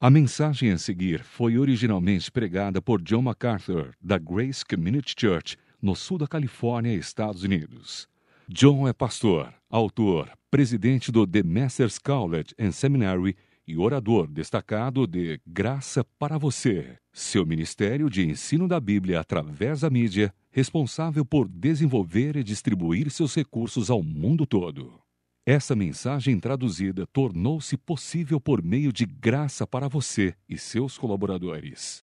A mensagem a seguir foi originalmente pregada por John MacArthur, da Grace Community Church, no sul da Califórnia, Estados Unidos. John é pastor, autor, presidente do The Masters College and Seminary e orador destacado de Graça para Você, seu ministério de ensino da Bíblia através da mídia, responsável por desenvolver e distribuir seus recursos ao mundo todo. Essa mensagem traduzida tornou-se possível por meio de graça para você e seus colaboradores.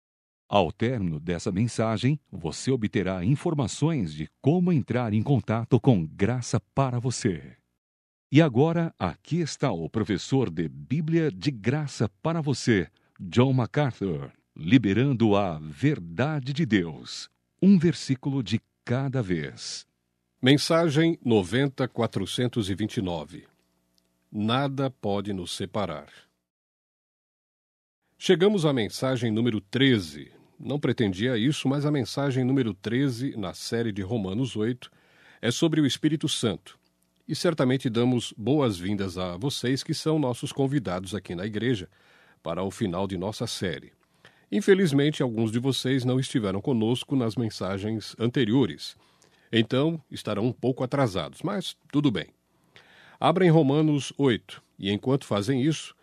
Ao término dessa mensagem, você obterá informações de como entrar em contato com Graça para você. E agora, aqui está o professor de Bíblia de Graça para você, John MacArthur, liberando a verdade de Deus, um versículo de cada vez. Mensagem 90429 Nada pode nos separar. Chegamos à mensagem número 13. Não pretendia isso, mas a mensagem número 13, na série de Romanos 8, é sobre o Espírito Santo. E certamente damos boas-vindas a vocês que são nossos convidados aqui na igreja para o final de nossa série. Infelizmente, alguns de vocês não estiveram conosco nas mensagens anteriores. Então estarão um pouco atrasados, mas tudo bem. Abrem Romanos 8, e enquanto fazem isso,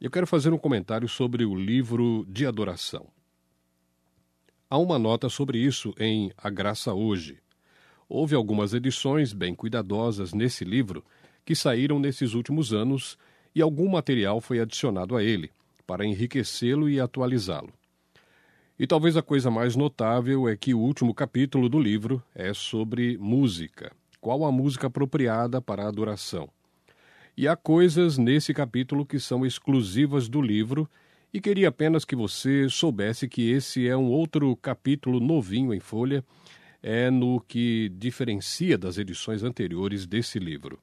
eu quero fazer um comentário sobre o livro de adoração. Há uma nota sobre isso em A Graça Hoje. Houve algumas edições bem cuidadosas nesse livro que saíram nesses últimos anos e algum material foi adicionado a ele para enriquecê-lo e atualizá-lo. E talvez a coisa mais notável é que o último capítulo do livro é sobre música. Qual a música apropriada para a adoração? E há coisas nesse capítulo que são exclusivas do livro e queria apenas que você soubesse que esse é um outro capítulo novinho em folha, é no que diferencia das edições anteriores desse livro.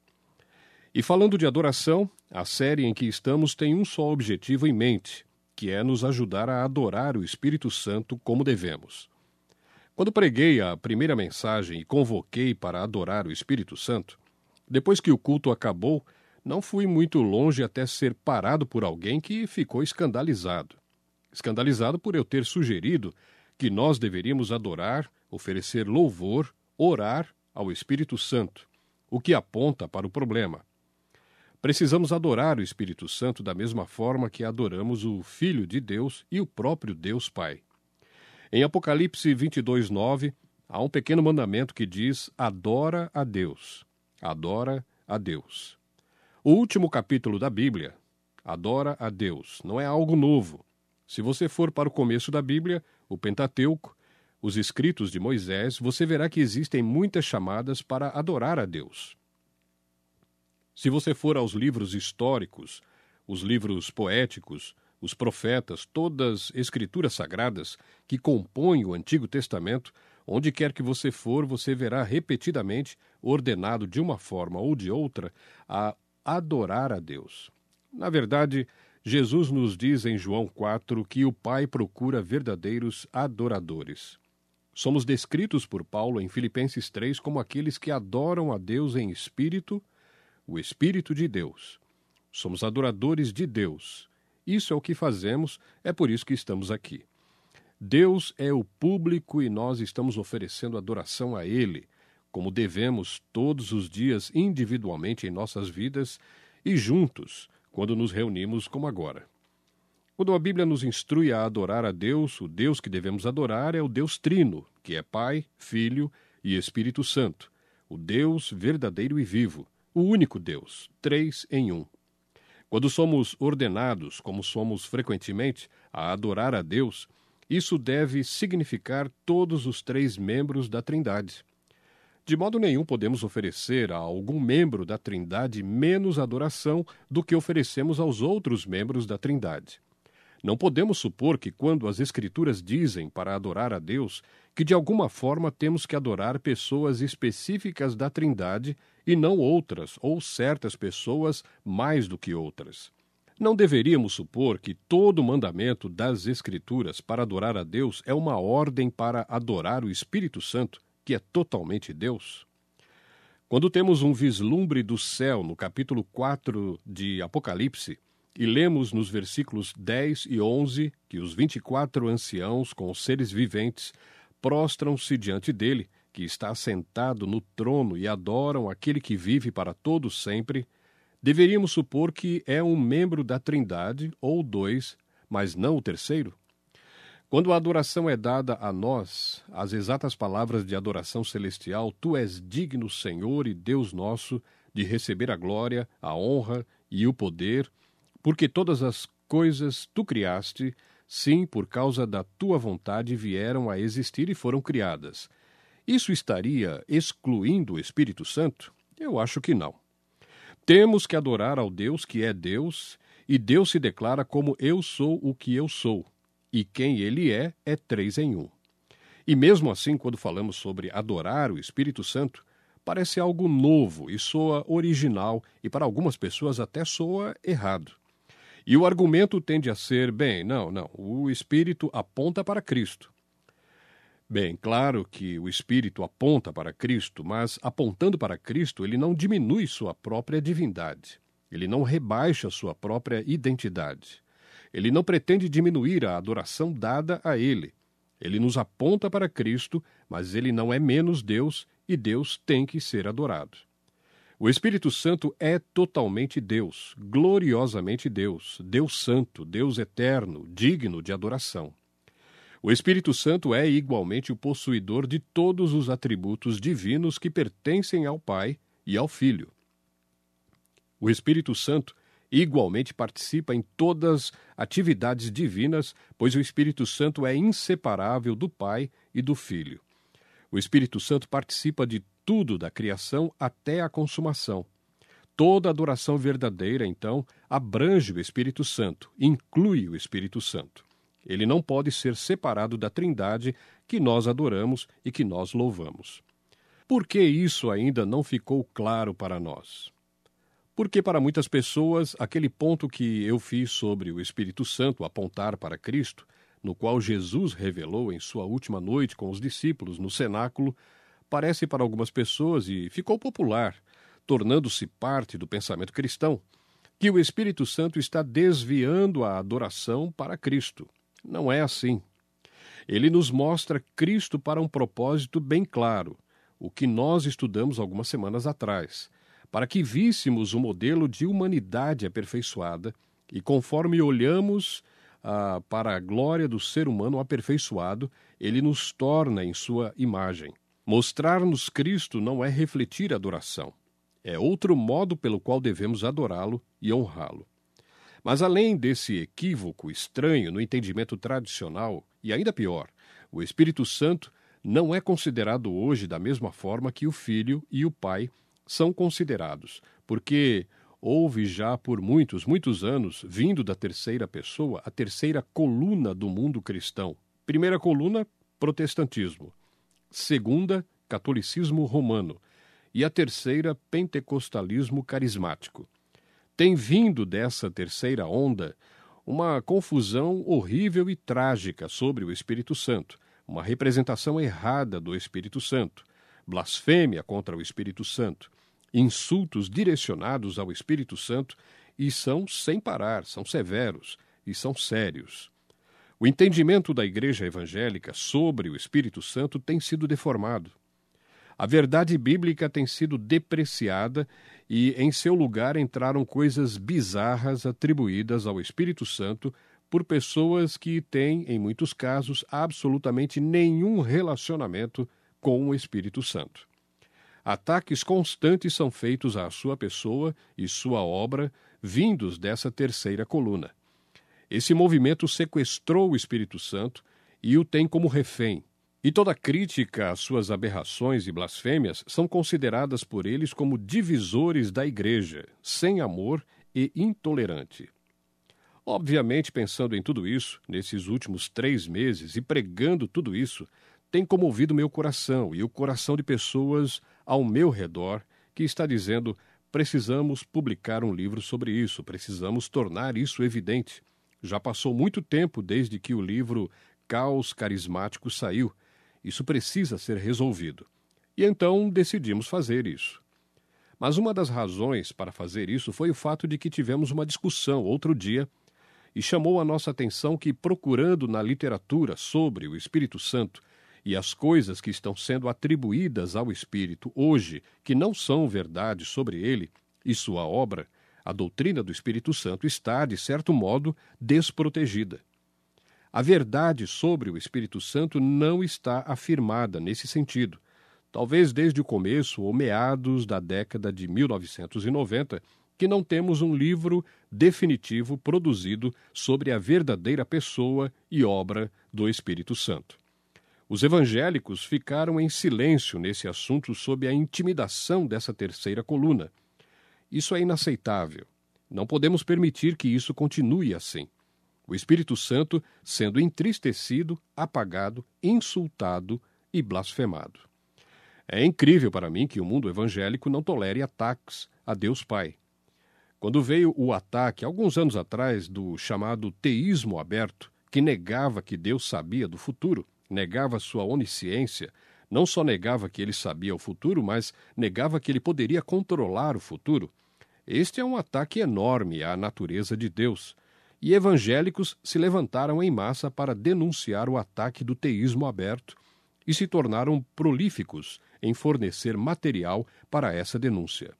E falando de adoração, a série em que estamos tem um só objetivo em mente: que é nos ajudar a adorar o Espírito Santo como devemos. Quando preguei a primeira mensagem e convoquei para adorar o Espírito Santo, depois que o culto acabou, não fui muito longe até ser parado por alguém que ficou escandalizado. Escandalizado por eu ter sugerido que nós deveríamos adorar, oferecer louvor, orar ao Espírito Santo, o que aponta para o problema. Precisamos adorar o Espírito Santo da mesma forma que adoramos o Filho de Deus e o próprio Deus Pai. Em Apocalipse 22, 9, há um pequeno mandamento que diz: adora a Deus. Adora a Deus. O último capítulo da Bíblia, adora a Deus, não é algo novo. Se você for para o começo da Bíblia, o Pentateuco, os escritos de Moisés, você verá que existem muitas chamadas para adorar a Deus. Se você for aos livros históricos, os livros poéticos, os profetas, todas escrituras sagradas que compõem o Antigo Testamento, onde quer que você for, você verá repetidamente ordenado de uma forma ou de outra a adorar a Deus. Na verdade, Jesus nos diz em João 4 que o Pai procura verdadeiros adoradores. Somos descritos por Paulo em Filipenses 3 como aqueles que adoram a Deus em espírito e o Espírito de Deus. Somos adoradores de Deus. Isso é o que fazemos, é por isso que estamos aqui. Deus é o público e nós estamos oferecendo adoração a Ele, como devemos todos os dias individualmente em nossas vidas e juntos, quando nos reunimos como agora. Quando a Bíblia nos instrui a adorar a Deus, o Deus que devemos adorar é o Deus Trino, que é Pai, Filho e Espírito Santo, o Deus verdadeiro e vivo o único Deus, três em um. Quando somos ordenados, como somos frequentemente, a adorar a Deus, isso deve significar todos os três membros da Trindade. De modo nenhum podemos oferecer a algum membro da Trindade menos adoração do que oferecemos aos outros membros da Trindade. Não podemos supor que, quando as Escrituras dizem para adorar a Deus, que de alguma forma temos que adorar pessoas específicas da Trindade e não outras ou certas pessoas mais do que outras. Não deveríamos supor que todo mandamento das Escrituras para adorar a Deus é uma ordem para adorar o Espírito Santo, que é totalmente Deus? Quando temos um vislumbre do céu no capítulo 4 de Apocalipse, e lemos nos versículos 10 e 11 que os 24 anciãos com os seres viventes prostram-se diante dele que está sentado no trono e adoram aquele que vive para todo sempre, deveríamos supor que é um membro da Trindade ou dois, mas não o terceiro? Quando a adoração é dada a nós, as exatas palavras de adoração celestial, tu és digno, Senhor e Deus nosso, de receber a glória, a honra e o poder, porque todas as coisas tu criaste, sim, por causa da tua vontade vieram a existir e foram criadas. Isso estaria excluindo o Espírito Santo? Eu acho que não. Temos que adorar ao Deus que é Deus, e Deus se declara como eu sou o que eu sou, e quem ele é é três em um. E mesmo assim, quando falamos sobre adorar o Espírito Santo, parece algo novo e soa original, e para algumas pessoas até soa errado. E o argumento tende a ser: bem, não, não, o Espírito aponta para Cristo. Bem, claro que o Espírito aponta para Cristo, mas apontando para Cristo, ele não diminui sua própria divindade. Ele não rebaixa sua própria identidade. Ele não pretende diminuir a adoração dada a ele. Ele nos aponta para Cristo, mas ele não é menos Deus e Deus tem que ser adorado. O Espírito Santo é totalmente Deus, gloriosamente Deus, Deus Santo, Deus Eterno, digno de adoração. O Espírito Santo é igualmente o possuidor de todos os atributos divinos que pertencem ao Pai e ao Filho. O Espírito Santo igualmente participa em todas atividades divinas, pois o Espírito Santo é inseparável do Pai e do Filho. O Espírito Santo participa de tudo da criação até a consumação. Toda adoração verdadeira, então, abrange o Espírito Santo, inclui o Espírito Santo. Ele não pode ser separado da Trindade que nós adoramos e que nós louvamos. Por que isso ainda não ficou claro para nós? Porque para muitas pessoas, aquele ponto que eu fiz sobre o Espírito Santo apontar para Cristo, no qual Jesus revelou em sua última noite com os discípulos no cenáculo, parece para algumas pessoas e ficou popular, tornando-se parte do pensamento cristão, que o Espírito Santo está desviando a adoração para Cristo, não é assim. Ele nos mostra Cristo para um propósito bem claro, o que nós estudamos algumas semanas atrás, para que víssemos o modelo de humanidade aperfeiçoada e conforme olhamos ah, para a glória do ser humano aperfeiçoado, ele nos torna em sua imagem. Mostrar-nos Cristo não é refletir adoração, é outro modo pelo qual devemos adorá-lo e honrá-lo. Mas além desse equívoco estranho no entendimento tradicional, e ainda pior, o Espírito Santo não é considerado hoje da mesma forma que o Filho e o Pai são considerados, porque houve já por muitos, muitos anos, vindo da terceira pessoa, a terceira coluna do mundo cristão. Primeira coluna, protestantismo. Segunda, catolicismo romano. E a terceira, pentecostalismo carismático. Tem vindo dessa terceira onda uma confusão horrível e trágica sobre o Espírito Santo, uma representação errada do Espírito Santo, blasfêmia contra o Espírito Santo, insultos direcionados ao Espírito Santo e são sem parar, são severos e são sérios. O entendimento da Igreja Evangélica sobre o Espírito Santo tem sido deformado. A verdade bíblica tem sido depreciada e, em seu lugar, entraram coisas bizarras atribuídas ao Espírito Santo por pessoas que têm, em muitos casos, absolutamente nenhum relacionamento com o Espírito Santo. Ataques constantes são feitos à sua pessoa e sua obra, vindos dessa terceira coluna. Esse movimento sequestrou o Espírito Santo e o tem como refém, e toda crítica às suas aberrações e blasfêmias são consideradas por eles como divisores da igreja, sem amor e intolerante. Obviamente, pensando em tudo isso, nesses últimos três meses e pregando tudo isso, tem comovido meu coração e o coração de pessoas ao meu redor que está dizendo: precisamos publicar um livro sobre isso, precisamos tornar isso evidente. Já passou muito tempo desde que o livro Caos Carismático saiu, isso precisa ser resolvido. E então decidimos fazer isso. Mas uma das razões para fazer isso foi o fato de que tivemos uma discussão outro dia e chamou a nossa atenção que, procurando na literatura sobre o Espírito Santo e as coisas que estão sendo atribuídas ao Espírito hoje, que não são verdade sobre ele e sua obra, a doutrina do Espírito Santo está, de certo modo, desprotegida. A verdade sobre o Espírito Santo não está afirmada nesse sentido. Talvez desde o começo ou meados da década de 1990, que não temos um livro definitivo produzido sobre a verdadeira pessoa e obra do Espírito Santo. Os evangélicos ficaram em silêncio nesse assunto sob a intimidação dessa terceira coluna. Isso é inaceitável. Não podemos permitir que isso continue assim o Espírito Santo sendo entristecido, apagado, insultado e blasfemado. É incrível para mim que o mundo evangélico não tolere ataques a Deus Pai. Quando veio o ataque, alguns anos atrás, do chamado teísmo aberto, que negava que Deus sabia do futuro, negava sua onisciência, não só negava que ele sabia o futuro, mas negava que ele poderia controlar o futuro. Este é um ataque enorme à natureza de Deus, e evangélicos se levantaram em massa para denunciar o ataque do teísmo aberto e se tornaram prolíficos em fornecer material para essa denúncia.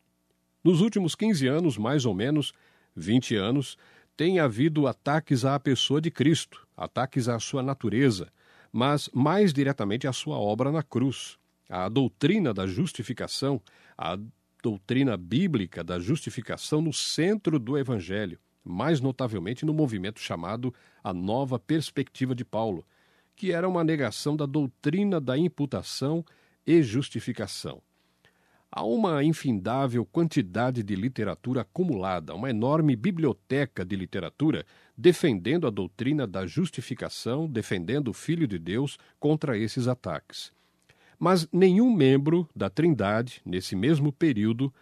Nos últimos 15 anos, mais ou menos, 20 anos, tem havido ataques à pessoa de Cristo, ataques à sua natureza, mas mais diretamente à sua obra na cruz, à doutrina da justificação, à doutrina bíblica da justificação no centro do Evangelho mais notavelmente no movimento chamado A Nova Perspectiva de Paulo, que era uma negação da doutrina da imputação e justificação. Há uma infindável quantidade de literatura acumulada, uma enorme biblioteca de literatura defendendo a doutrina da justificação, defendendo o Filho de Deus contra esses ataques. Mas nenhum membro da Trindade, nesse mesmo período,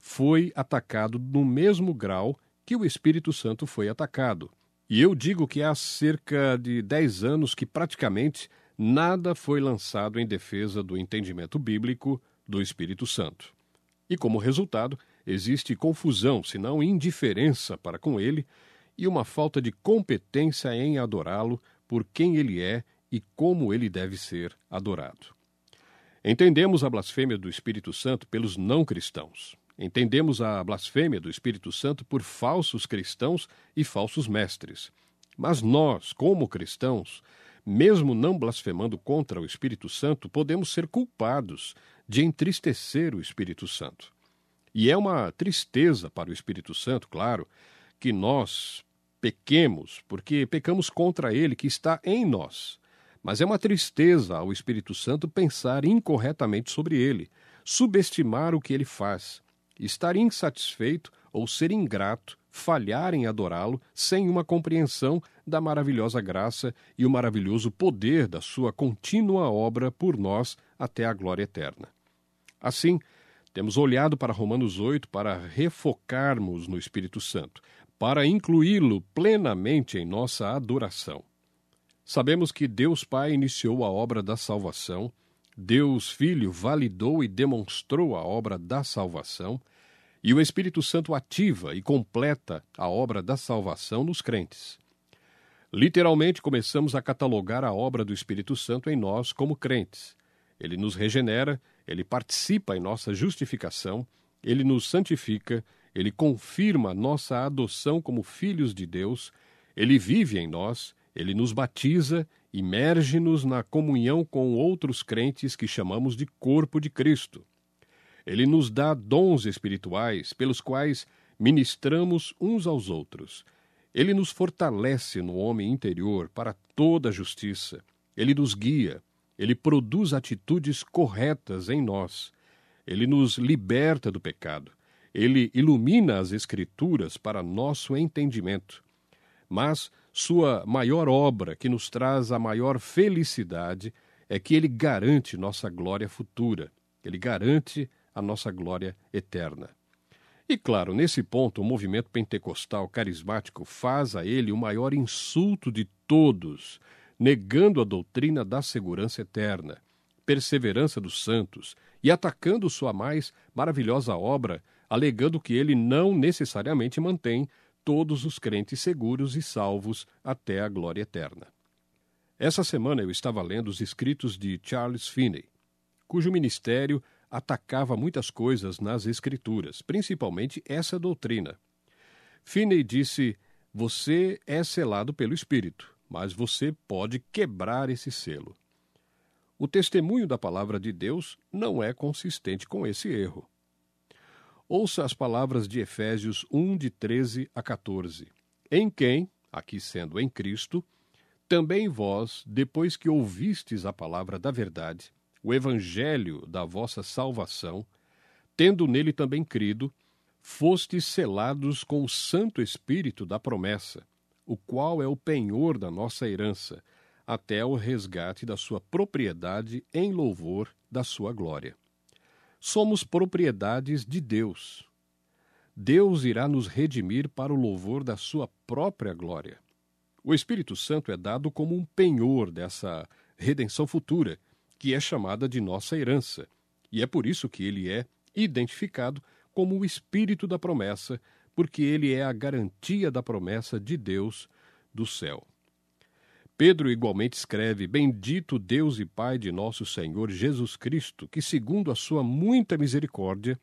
foi atacado no mesmo grau que o Espírito Santo foi atacado. E eu digo que há cerca de 10 anos que praticamente nada foi lançado em defesa do entendimento bíblico do Espírito Santo. E como resultado, existe confusão, se não indiferença para com ele, e uma falta de competência em adorá-lo por quem ele é e como ele deve ser adorado. Entendemos a blasfêmia do Espírito Santo pelos não cristãos. Entendemos a blasfêmia do Espírito Santo por falsos cristãos e falsos mestres. Mas nós, como cristãos, mesmo não blasfemando contra o Espírito Santo, podemos ser culpados de entristecer o Espírito Santo. E é uma tristeza para o Espírito Santo, claro, que nós pequemos, porque pecamos contra ele que está em nós. Mas é uma tristeza ao Espírito Santo pensar incorretamente sobre ele, subestimar o que ele faz Estar insatisfeito ou ser ingrato, falhar em adorá-lo sem uma compreensão da maravilhosa graça e o maravilhoso poder da sua contínua obra por nós até a glória eterna. Assim, temos olhado para Romanos 8 para refocarmos no Espírito Santo, para incluí-lo plenamente em nossa adoração. Sabemos que Deus Pai iniciou a obra da salvação Deus Filho validou e demonstrou a obra da salvação, e o Espírito Santo ativa e completa a obra da salvação nos crentes. Literalmente, começamos a catalogar a obra do Espírito Santo em nós como crentes. Ele nos regenera, ele participa em nossa justificação, ele nos santifica, ele confirma nossa adoção como filhos de Deus, ele vive em nós, ele nos batiza, imerge-nos na comunhão com outros crentes que chamamos de corpo de Cristo. Ele nos dá dons espirituais pelos quais ministramos uns aos outros. Ele nos fortalece no homem interior para toda a justiça. Ele nos guia. Ele produz atitudes corretas em nós. Ele nos liberta do pecado. Ele ilumina as Escrituras para nosso entendimento. Mas sua maior obra, que nos traz a maior felicidade, é que ele garante nossa glória futura, ele garante a nossa glória eterna. E claro, nesse ponto, o movimento pentecostal carismático faz a ele o maior insulto de todos, negando a doutrina da segurança eterna, perseverança dos santos e atacando sua mais maravilhosa obra, alegando que ele não necessariamente mantém todos os crentes seguros e salvos até a glória eterna. Essa semana eu estava lendo os escritos de Charles Finney, cujo ministério atacava muitas coisas nas Escrituras, principalmente essa doutrina. Finney disse: Você é selado pelo Espírito, mas você pode quebrar esse selo. O testemunho da palavra de Deus não é consistente com esse erro. Ouça as palavras de Efésios 1, de 13 a 14. Em quem, aqui sendo em Cristo, também vós, depois que ouvistes a palavra da verdade, o evangelho da vossa salvação, tendo nele também crido, fostes selados com o Santo Espírito da promessa, o qual é o penhor da nossa herança, até o resgate da sua propriedade em louvor da sua glória somos propriedades de Deus. Deus irá nos redimir para o louvor da sua própria glória. O Espírito Santo é dado como um penhor dessa redenção futura, que é chamada de nossa herança, e é por isso que ele é identificado como o Espírito da promessa, porque ele é a garantia da promessa de Deus do céu. Pedro igualmente escreve: Bendito Deus e Pai de nosso Senhor Jesus Cristo, que, segundo a sua muita misericórdia,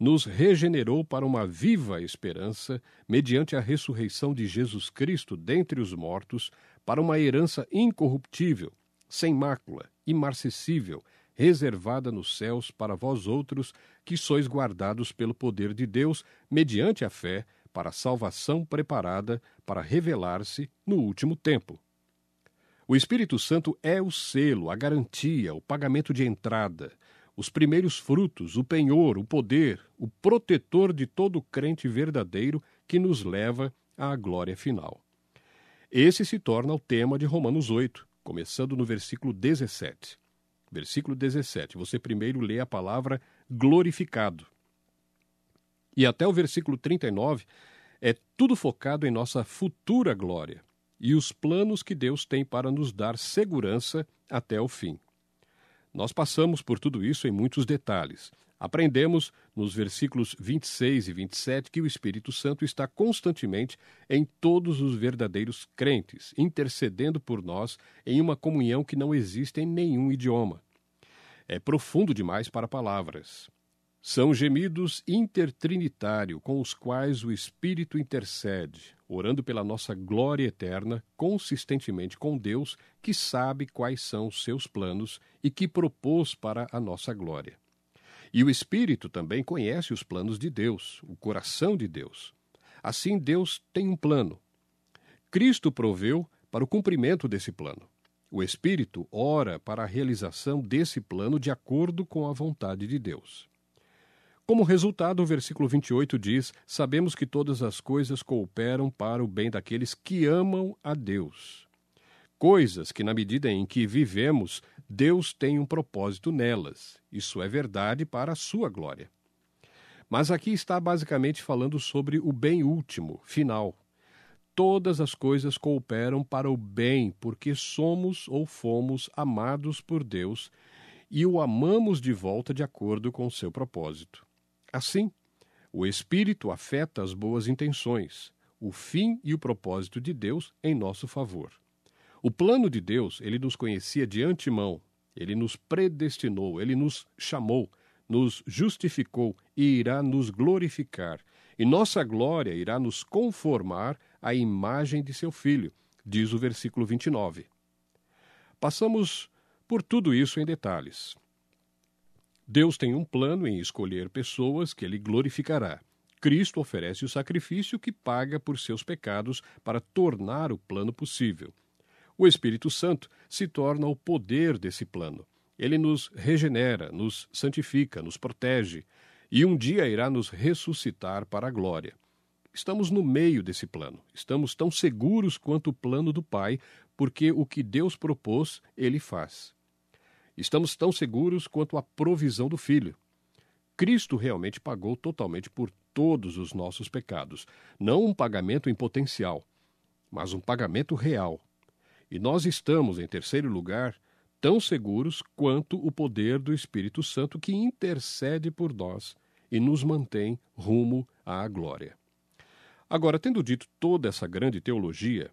nos regenerou para uma viva esperança, mediante a ressurreição de Jesus Cristo dentre os mortos, para uma herança incorruptível, sem mácula, imarcessível, reservada nos céus para vós outros, que sois guardados pelo poder de Deus, mediante a fé, para a salvação preparada para revelar-se no último tempo. O Espírito Santo é o selo, a garantia, o pagamento de entrada, os primeiros frutos, o penhor, o poder, o protetor de todo crente verdadeiro que nos leva à glória final. Esse se torna o tema de Romanos 8, começando no versículo 17. Versículo 17, você primeiro lê a palavra glorificado. E até o versículo 39 é tudo focado em nossa futura glória e os planos que Deus tem para nos dar segurança até o fim. Nós passamos por tudo isso em muitos detalhes. Aprendemos nos versículos 26 e 27 que o Espírito Santo está constantemente em todos os verdadeiros crentes, intercedendo por nós em uma comunhão que não existe em nenhum idioma. É profundo demais para palavras. São gemidos intertrinitário com os quais o Espírito intercede, orando pela nossa glória eterna, consistentemente com Deus, que sabe quais são os seus planos e que propôs para a nossa glória. E o Espírito também conhece os planos de Deus, o coração de Deus. Assim, Deus tem um plano. Cristo proveu para o cumprimento desse plano. O Espírito ora para a realização desse plano de acordo com a vontade de Deus. Como resultado, o versículo 28 diz: Sabemos que todas as coisas cooperam para o bem daqueles que amam a Deus. Coisas que, na medida em que vivemos, Deus tem um propósito nelas. Isso é verdade para a sua glória. Mas aqui está basicamente falando sobre o bem último, final. Todas as coisas cooperam para o bem, porque somos ou fomos amados por Deus e o amamos de volta de acordo com seu propósito. Assim, o espírito afeta as boas intenções, o fim e o propósito de Deus em nosso favor. O plano de Deus, ele nos conhecia de antemão, ele nos predestinou, ele nos chamou, nos justificou e irá nos glorificar. E nossa glória irá nos conformar à imagem de seu Filho, diz o versículo 29. Passamos por tudo isso em detalhes. Deus tem um plano em escolher pessoas que ele glorificará. Cristo oferece o sacrifício que paga por seus pecados para tornar o plano possível. O Espírito Santo se torna o poder desse plano. Ele nos regenera, nos santifica, nos protege e um dia irá nos ressuscitar para a glória. Estamos no meio desse plano. Estamos tão seguros quanto o plano do Pai, porque o que Deus propôs, ele faz. Estamos tão seguros quanto a provisão do Filho. Cristo realmente pagou totalmente por todos os nossos pecados, não um pagamento em potencial, mas um pagamento real. E nós estamos, em terceiro lugar, tão seguros quanto o poder do Espírito Santo que intercede por nós e nos mantém rumo à glória. Agora, tendo dito toda essa grande teologia,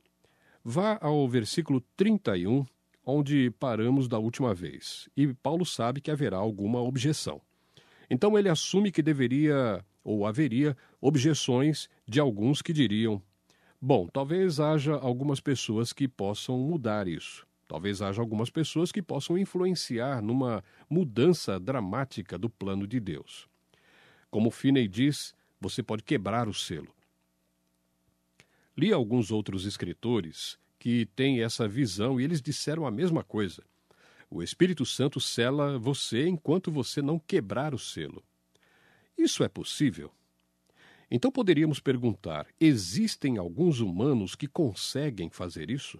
vá ao versículo 31 onde paramos da última vez, e Paulo sabe que haverá alguma objeção. Então ele assume que deveria ou haveria objeções de alguns que diriam: bom, talvez haja algumas pessoas que possam mudar isso. Talvez haja algumas pessoas que possam influenciar numa mudança dramática do plano de Deus. Como Finney diz, você pode quebrar o selo. Li alguns outros escritores que têm essa visão e eles disseram a mesma coisa. O Espírito Santo cela você enquanto você não quebrar o selo. Isso é possível? Então poderíamos perguntar: existem alguns humanos que conseguem fazer isso?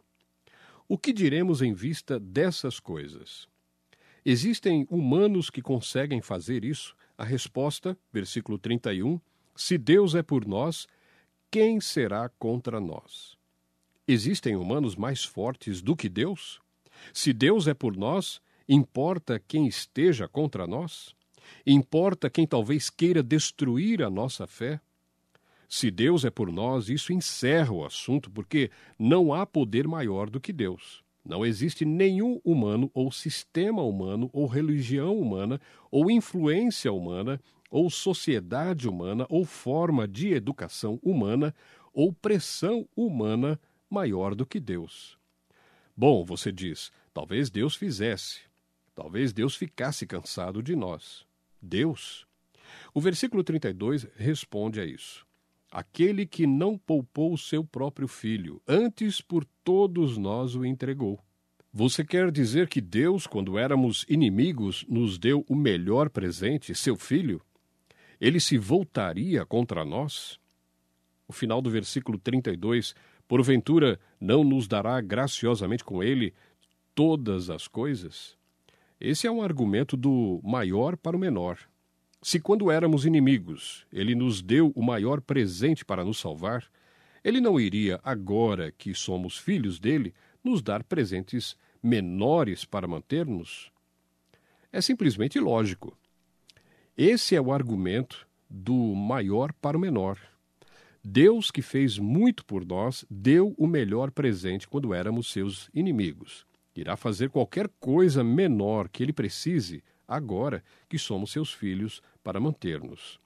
O que diremos em vista dessas coisas? Existem humanos que conseguem fazer isso? A resposta, versículo 31, se Deus é por nós, quem será contra nós? Existem humanos mais fortes do que Deus? Se Deus é por nós, importa quem esteja contra nós? Importa quem talvez queira destruir a nossa fé? Se Deus é por nós, isso encerra o assunto, porque não há poder maior do que Deus. Não existe nenhum humano, ou sistema humano, ou religião humana, ou influência humana, ou sociedade humana, ou forma de educação humana, ou pressão humana maior do que Deus. Bom, você diz, talvez Deus fizesse, talvez Deus ficasse cansado de nós. Deus? O versículo 32 responde a isso. Aquele que não poupou o seu próprio filho, antes por todos nós o entregou. Você quer dizer que Deus, quando éramos inimigos, nos deu o melhor presente, seu filho? Ele se voltaria contra nós? O final do versículo 32 Porventura, não nos dará graciosamente com ele todas as coisas? Esse é um argumento do maior para o menor. Se quando éramos inimigos, ele nos deu o maior presente para nos salvar, ele não iria, agora que somos filhos dele, nos dar presentes menores para mantermos? É simplesmente ilógico. Esse é o argumento do maior para o menor. Deus, que fez muito por nós, deu o melhor presente quando éramos seus inimigos. Irá fazer qualquer coisa menor que ele precise, agora que somos seus filhos, para manter-nos.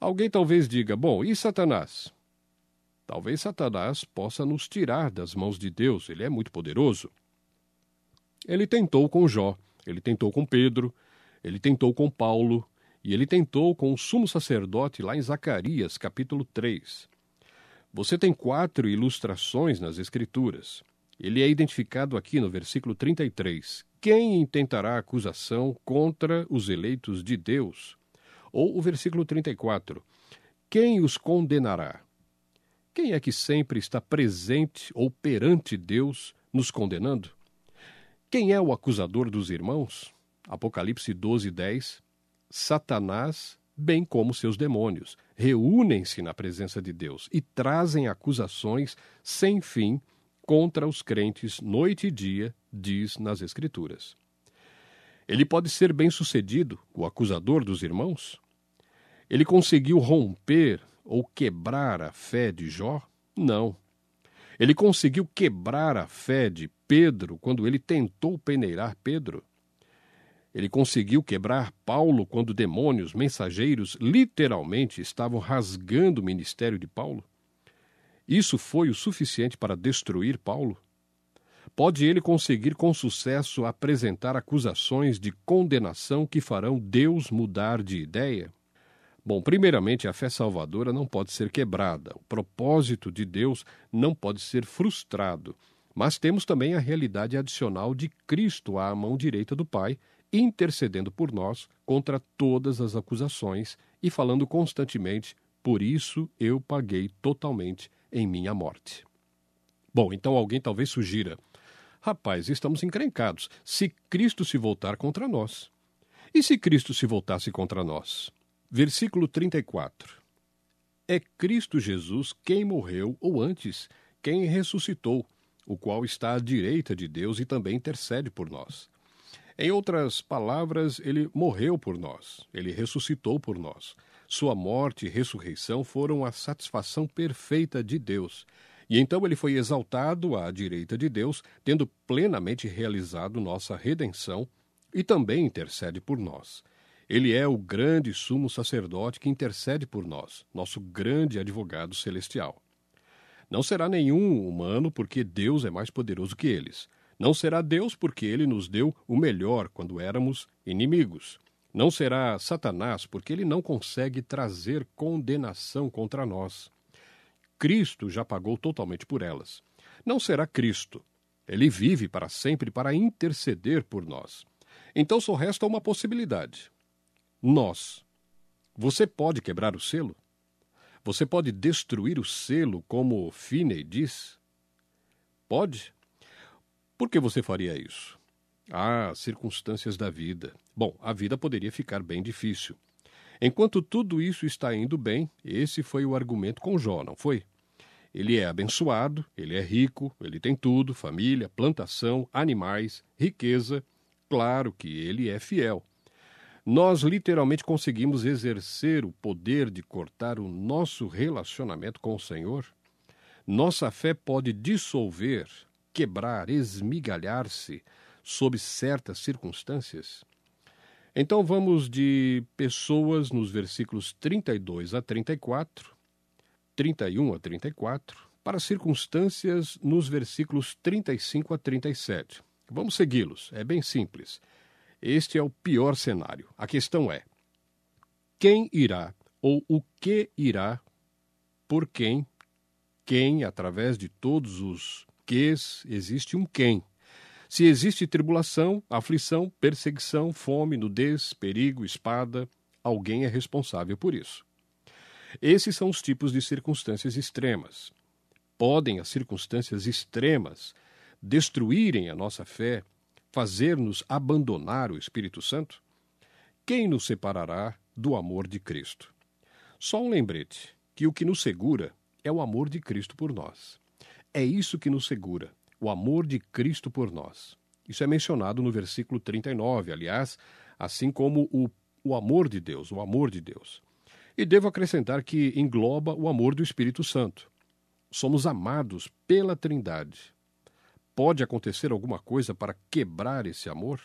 Alguém talvez diga: Bom, e Satanás? Talvez Satanás possa nos tirar das mãos de Deus, ele é muito poderoso. Ele tentou com Jó, ele tentou com Pedro, ele tentou com Paulo, e ele tentou com o sumo sacerdote lá em Zacarias, capítulo 3. Você tem quatro ilustrações nas Escrituras. Ele é identificado aqui no versículo 33. Quem intentará acusação contra os eleitos de Deus? Ou o versículo 34. Quem os condenará? Quem é que sempre está presente ou perante Deus nos condenando? Quem é o acusador dos irmãos? Apocalipse 12, 10. Satanás, bem como seus demônios, reúnem-se na presença de Deus e trazem acusações sem fim contra os crentes noite e dia, diz nas Escrituras. Ele pode ser bem-sucedido, o acusador dos irmãos? Ele conseguiu romper ou quebrar a fé de Jó? Não. Ele conseguiu quebrar a fé de Pedro quando ele tentou peneirar Pedro? Ele conseguiu quebrar Paulo quando demônios, mensageiros, literalmente estavam rasgando o ministério de Paulo? Isso foi o suficiente para destruir Paulo? Pode ele conseguir com sucesso apresentar acusações de condenação que farão Deus mudar de ideia? Bom, primeiramente, a fé salvadora não pode ser quebrada, o propósito de Deus não pode ser frustrado. Mas temos também a realidade adicional de Cristo à mão direita do Pai, intercedendo por nós contra todas as acusações e falando constantemente: Por isso eu paguei totalmente em minha morte. Bom, então alguém talvez sugira: Rapaz, estamos encrencados se Cristo se voltar contra nós. E se Cristo se voltasse contra nós? Versículo 34. É Cristo Jesus quem morreu ou antes, quem ressuscitou, o qual está à direita de Deus e também intercede por nós. Em outras palavras, ele morreu por nós, ele ressuscitou por nós. Sua morte e ressurreição foram a satisfação perfeita de Deus. E então ele foi exaltado à direita de Deus, tendo plenamente realizado nossa redenção, e também intercede por nós. Ele é o grande sumo sacerdote que intercede por nós, nosso grande advogado celestial. Não será nenhum humano, porque Deus é mais poderoso que eles. Não será Deus, porque ele nos deu o melhor quando éramos inimigos. Não será Satanás, porque ele não consegue trazer condenação contra nós. Cristo já pagou totalmente por elas. Não será Cristo. Ele vive para sempre para interceder por nós. Então só resta uma possibilidade: nós. Você pode quebrar o selo? Você pode destruir o selo, como Finney diz? Pode? Por que você faria isso? Ah, circunstâncias da vida. Bom, a vida poderia ficar bem difícil. Enquanto tudo isso está indo bem, esse foi o argumento com Jó, não foi? Ele é abençoado, ele é rico, ele tem tudo: família, plantação, animais, riqueza. Claro que ele é fiel. Nós literalmente conseguimos exercer o poder de cortar o nosso relacionamento com o Senhor? Nossa fé pode dissolver quebrar, esmigalhar-se sob certas circunstâncias? Então vamos de pessoas nos versículos 32 a 34, 31 a 34, para circunstâncias nos versículos 35 a 37. Vamos segui-los, é bem simples. Este é o pior cenário. A questão é: quem irá ou o que irá, por quem, quem, através de todos os porquês, existe um quem. Se existe tribulação, aflição, perseguição, fome, nudez, perigo, espada, alguém é responsável por isso. Esses são os tipos de circunstâncias extremas. Podem as circunstâncias extremas destruírem a nossa fé, fazer-nos abandonar o Espírito Santo? Quem nos separará do amor de Cristo? Só um lembrete que o que nos segura é o amor de Cristo por nós. É isso que nos segura, o amor de Cristo por nós. Isso é mencionado no versículo 39, aliás, assim como o, o amor de Deus, o amor de Deus. E devo acrescentar que engloba o amor do Espírito Santo. Somos amados pela Trindade. Pode acontecer alguma coisa para quebrar esse amor?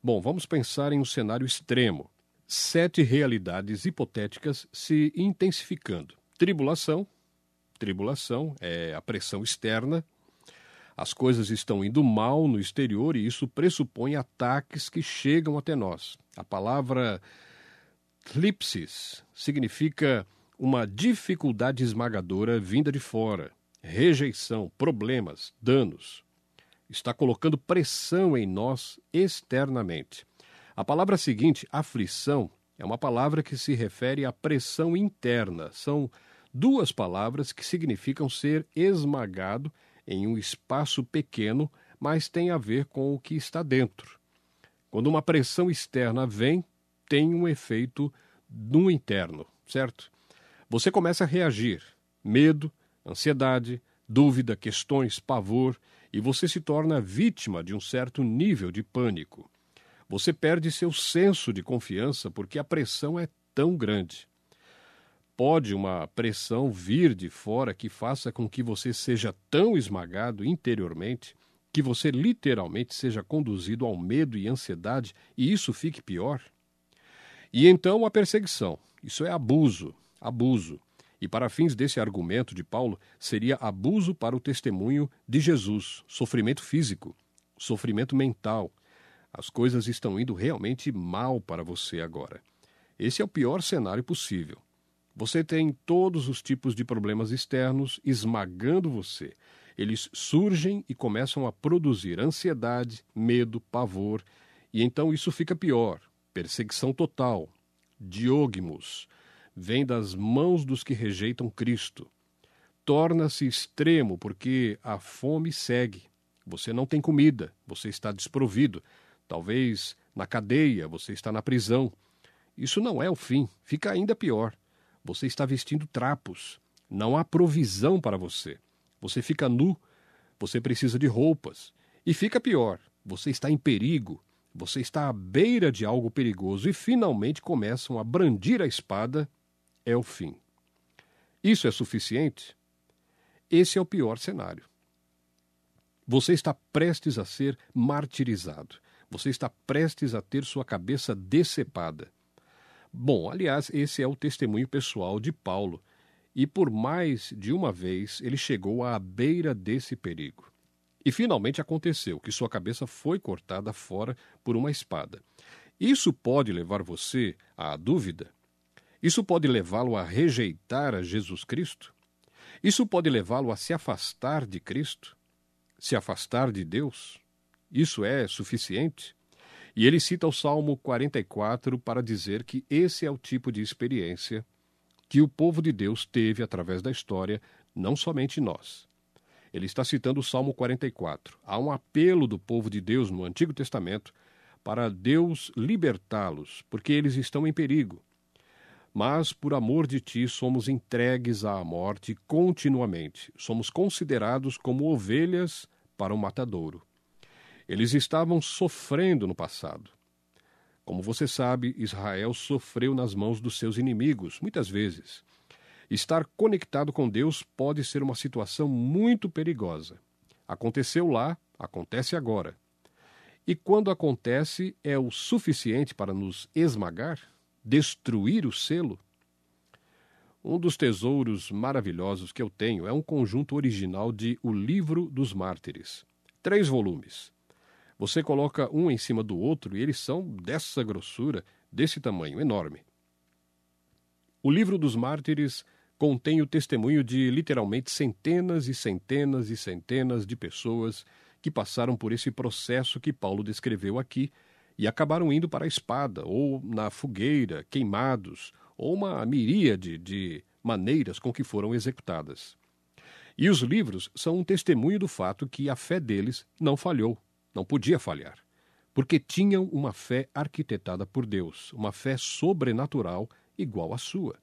Bom, vamos pensar em um cenário extremo. Sete realidades hipotéticas se intensificando: tribulação, tribulação, é a pressão externa. As coisas estão indo mal no exterior e isso pressupõe ataques que chegam até nós. A palavra tlipsis significa uma dificuldade esmagadora vinda de fora, rejeição, problemas, danos. Está colocando pressão em nós externamente. A palavra seguinte, aflição, é uma palavra que se refere à pressão interna. São duas palavras que significam ser esmagado em um espaço pequeno, mas tem a ver com o que está dentro. Quando uma pressão externa vem, tem um efeito no interno, certo? Você começa a reagir. Medo, ansiedade, dúvida, questões, pavor, e você se torna vítima de um certo nível de pânico. Você perde seu senso de confiança porque a pressão é tão grande pode uma pressão vir de fora que faça com que você seja tão esmagado interiormente que você literalmente seja conduzido ao medo e ansiedade e isso fique pior? E então a perseguição. Isso é abuso, abuso. E para fins desse argumento de Paulo, seria abuso para o testemunho de Jesus, sofrimento físico, sofrimento mental. As coisas estão indo realmente mal para você agora. Esse é o pior cenário possível. Você tem todos os tipos de problemas externos esmagando você. Eles surgem e começam a produzir ansiedade, medo, pavor, e então isso fica pior. Perseguição total. Diogmos Vem das mãos dos que rejeitam Cristo. Torna-se extremo porque a fome segue. Você não tem comida, você está desprovido. Talvez na cadeia, você está na prisão. Isso não é o fim, fica ainda pior. Você está vestindo trapos. Não há provisão para você. Você fica nu. Você precisa de roupas. E fica pior: você está em perigo. Você está à beira de algo perigoso e finalmente começam a brandir a espada. É o fim. Isso é suficiente? Esse é o pior cenário. Você está prestes a ser martirizado. Você está prestes a ter sua cabeça decepada. Bom, aliás, esse é o testemunho pessoal de Paulo, e por mais de uma vez ele chegou à beira desse perigo. E finalmente aconteceu que sua cabeça foi cortada fora por uma espada. Isso pode levar você à dúvida? Isso pode levá-lo a rejeitar a Jesus Cristo? Isso pode levá-lo a se afastar de Cristo? Se afastar de Deus? Isso é suficiente? E ele cita o Salmo 44 para dizer que esse é o tipo de experiência que o povo de Deus teve através da história, não somente nós. Ele está citando o Salmo 44. Há um apelo do povo de Deus no Antigo Testamento para Deus libertá-los, porque eles estão em perigo. Mas, por amor de ti, somos entregues à morte continuamente, somos considerados como ovelhas para o matadouro. Eles estavam sofrendo no passado. Como você sabe, Israel sofreu nas mãos dos seus inimigos, muitas vezes. Estar conectado com Deus pode ser uma situação muito perigosa. Aconteceu lá, acontece agora. E quando acontece, é o suficiente para nos esmagar? Destruir o selo? Um dos tesouros maravilhosos que eu tenho é um conjunto original de O Livro dos Mártires. Três volumes. Você coloca um em cima do outro e eles são dessa grossura, desse tamanho enorme. O livro dos mártires contém o testemunho de literalmente centenas e centenas e centenas de pessoas que passaram por esse processo que Paulo descreveu aqui e acabaram indo para a espada ou na fogueira, queimados, ou uma miríade de maneiras com que foram executadas. E os livros são um testemunho do fato que a fé deles não falhou, não podia falhar, porque tinham uma fé arquitetada por Deus, uma fé sobrenatural igual à sua.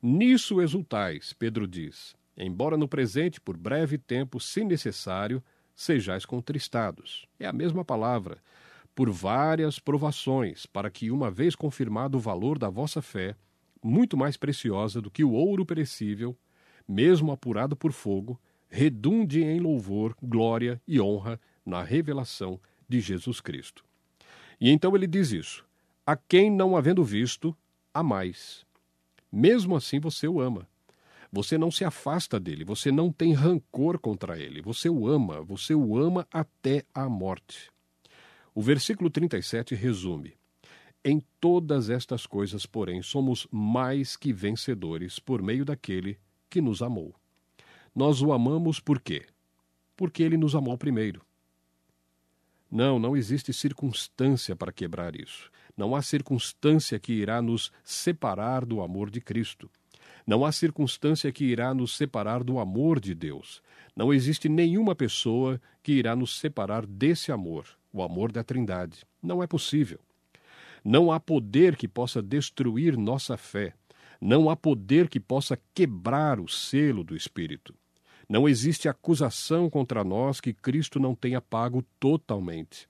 Nisso exultais, Pedro diz, embora no presente, por breve tempo, se necessário, sejais contristados. É a mesma palavra, por várias provações, para que, uma vez confirmado o valor da vossa fé, muito mais preciosa do que o ouro perecível, mesmo apurado por fogo, redunde em louvor, glória e honra na revelação de Jesus Cristo. E então ele diz isso: a quem não havendo visto, mais. Mesmo assim você o ama. Você não se afasta dele, você não tem rancor contra ele, você o ama, você o ama até a morte. O versículo 37 resume: Em todas estas coisas, porém, somos mais que vencedores por meio daquele que nos amou. Nós o amamos por quê? Porque ele nos amou primeiro. Não, não existe circunstância para quebrar isso. Não há circunstância que irá nos separar do amor de Cristo. Não há circunstância que irá nos separar do amor de Deus. Não existe nenhuma pessoa que irá nos separar desse amor, o amor da Trindade. Não é possível. Não há poder que possa destruir nossa fé. Não há poder que possa quebrar o selo do Espírito. Não existe acusação contra nós que Cristo não tenha pago totalmente.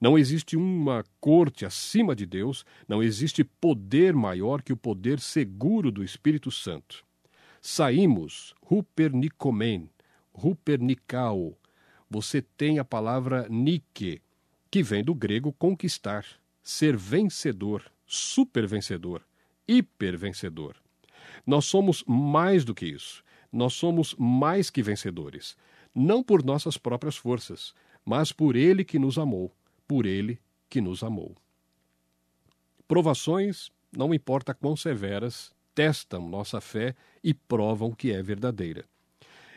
Não existe uma corte acima de Deus, não existe poder maior que o poder seguro do Espírito Santo. Saímos, Rupernicomen, Rupernicao. Você tem a palavra Nike, que vem do grego conquistar, ser vencedor, supervencedor, hipervencedor. Nós somos mais do que isso nós somos mais que vencedores, não por nossas próprias forças, mas por Ele que nos amou, por Ele que nos amou. Provações, não importa quão severas, testam nossa fé e provam que é verdadeira.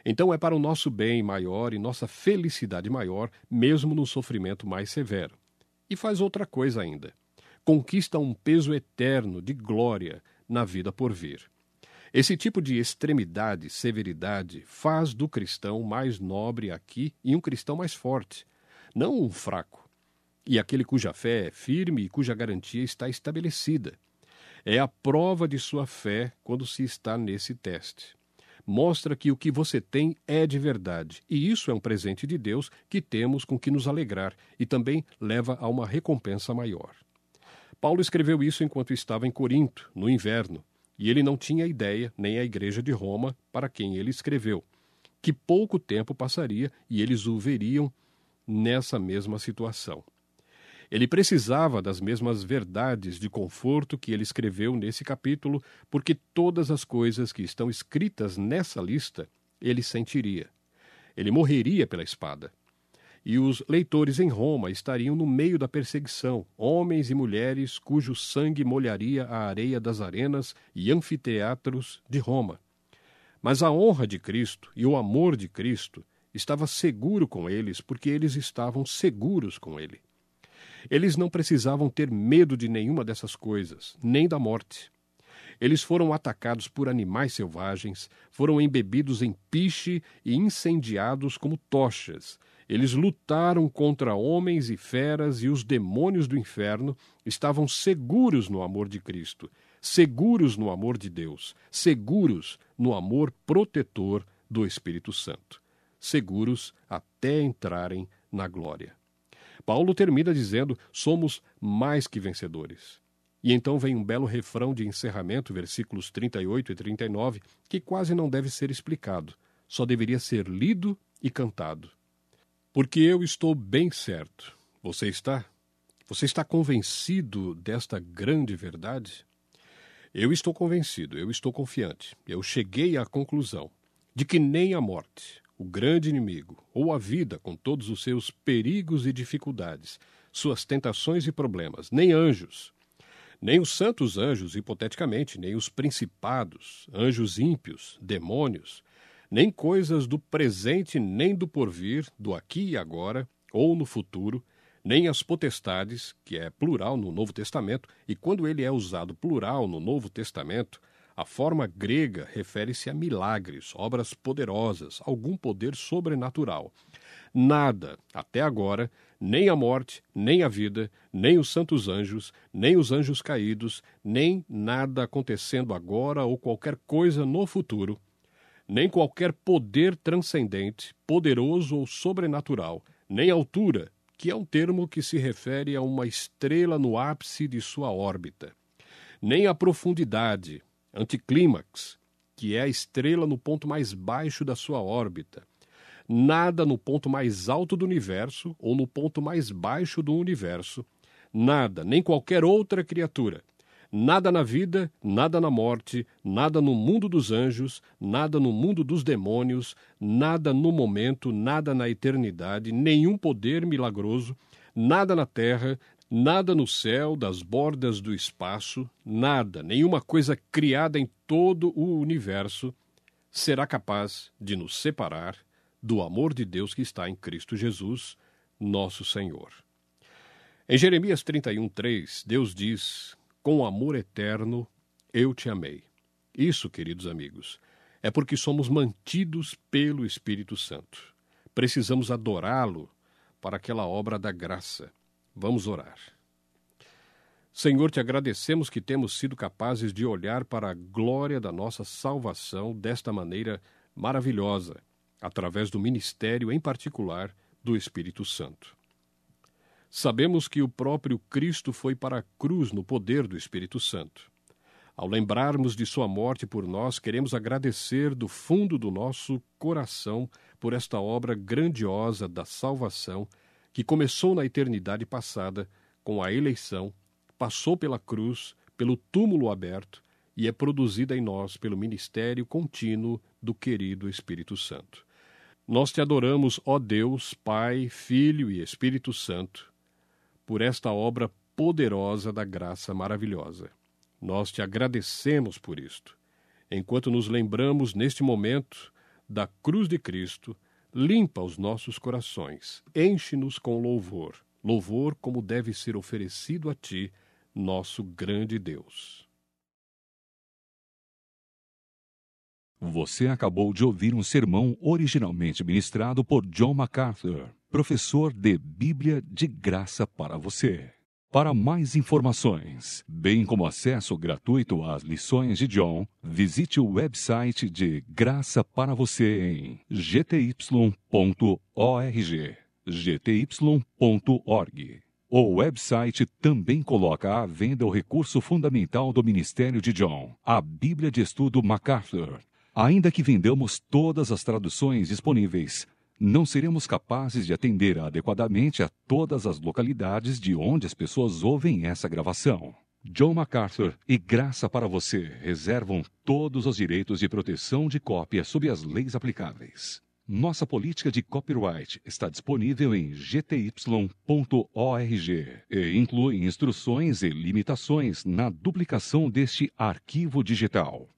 Então é para o nosso bem maior e nossa felicidade maior, mesmo no sofrimento mais severo. E faz outra coisa ainda. Conquista um peso eterno de glória na vida por vir. Esse tipo de extremidade, severidade, faz do cristão mais nobre aqui e um cristão mais forte, não um fraco, e aquele cuja fé é firme e cuja garantia está estabelecida. É a prova de sua fé quando se está nesse teste mostra que o que você tem é de verdade, e isso é um presente de Deus que temos com que nos alegrar e também leva a uma recompensa maior. Paulo escreveu isso enquanto estava em Corinto, no inverno, e ele não tinha ideia, nem a Igreja de Roma, para quem ele escreveu, que pouco tempo passaria e eles o veriam nessa mesma situação. Ele precisava das mesmas verdades de conforto que ele escreveu nesse capítulo, porque todas as coisas que estão escritas nessa lista ele sentiria. Ele morreria pela espada e os leitores em Roma estariam no meio da perseguição, homens e mulheres cujo sangue molharia a areia das arenas e anfiteatros de Roma. Mas a honra de Cristo e o amor de Cristo estava seguro com eles porque eles estavam seguros com ele. Eles não precisavam ter medo de nenhuma dessas coisas, nem da morte. Eles foram atacados por animais selvagens, foram embebidos em piche e incendiados como tochas, eles lutaram contra homens e feras e os demônios do inferno estavam seguros no amor de Cristo, seguros no amor de Deus, seguros no amor protetor do Espírito Santo, seguros até entrarem na glória. Paulo termina dizendo: somos mais que vencedores. E então vem um belo refrão de encerramento, versículos 38 e 39, que quase não deve ser explicado, só deveria ser lido e cantado. Porque eu estou bem certo. Você está? Você está convencido desta grande verdade? Eu estou convencido, eu estou confiante. Eu cheguei à conclusão de que nem a morte, o grande inimigo, ou a vida com todos os seus perigos e dificuldades, suas tentações e problemas, nem anjos, nem os santos anjos, hipoteticamente, nem os principados, anjos ímpios, demônios, nem coisas do presente, nem do porvir, do aqui e agora, ou no futuro, nem as potestades, que é plural no Novo Testamento, e quando ele é usado plural no Novo Testamento, a forma grega refere-se a milagres, obras poderosas, algum poder sobrenatural. Nada, até agora, nem a morte, nem a vida, nem os santos anjos, nem os anjos caídos, nem nada acontecendo agora ou qualquer coisa no futuro nem qualquer poder transcendente, poderoso ou sobrenatural, nem altura, que é um termo que se refere a uma estrela no ápice de sua órbita, nem a profundidade, anticlímax, que é a estrela no ponto mais baixo da sua órbita, nada no ponto mais alto do universo ou no ponto mais baixo do universo, nada, nem qualquer outra criatura, Nada na vida, nada na morte, nada no mundo dos anjos, nada no mundo dos demônios, nada no momento, nada na eternidade, nenhum poder milagroso, nada na terra, nada no céu, das bordas do espaço, nada, nenhuma coisa criada em todo o universo será capaz de nos separar do amor de Deus que está em Cristo Jesus, nosso Senhor. Em Jeremias 31:3, Deus diz: com amor eterno eu te amei. Isso, queridos amigos, é porque somos mantidos pelo Espírito Santo. Precisamos adorá-lo para aquela obra da graça. Vamos orar. Senhor, te agradecemos que temos sido capazes de olhar para a glória da nossa salvação desta maneira maravilhosa, através do ministério, em particular, do Espírito Santo. Sabemos que o próprio Cristo foi para a cruz no poder do Espírito Santo. Ao lembrarmos de Sua morte por nós, queremos agradecer do fundo do nosso coração por esta obra grandiosa da salvação que começou na eternidade passada com a eleição, passou pela cruz, pelo túmulo aberto e é produzida em nós pelo ministério contínuo do querido Espírito Santo. Nós te adoramos, ó Deus, Pai, Filho e Espírito Santo por esta obra poderosa da graça maravilhosa. Nós te agradecemos por isto, enquanto nos lembramos neste momento da cruz de Cristo, limpa os nossos corações, enche-nos com louvor, louvor como deve ser oferecido a ti, nosso grande Deus. Você acabou de ouvir um sermão originalmente ministrado por John MacArthur professor de Bíblia de graça para você. Para mais informações, bem como acesso gratuito às lições de John, visite o website de Graça para Você em gty.org, gty.org. O website também coloca à venda o recurso fundamental do Ministério de John, a Bíblia de Estudo MacArthur. Ainda que vendamos todas as traduções disponíveis, não seremos capazes de atender adequadamente a todas as localidades de onde as pessoas ouvem essa gravação. John MacArthur e Graça para Você reservam todos os direitos de proteção de cópia sob as leis aplicáveis. Nossa política de copyright está disponível em gty.org e inclui instruções e limitações na duplicação deste arquivo digital.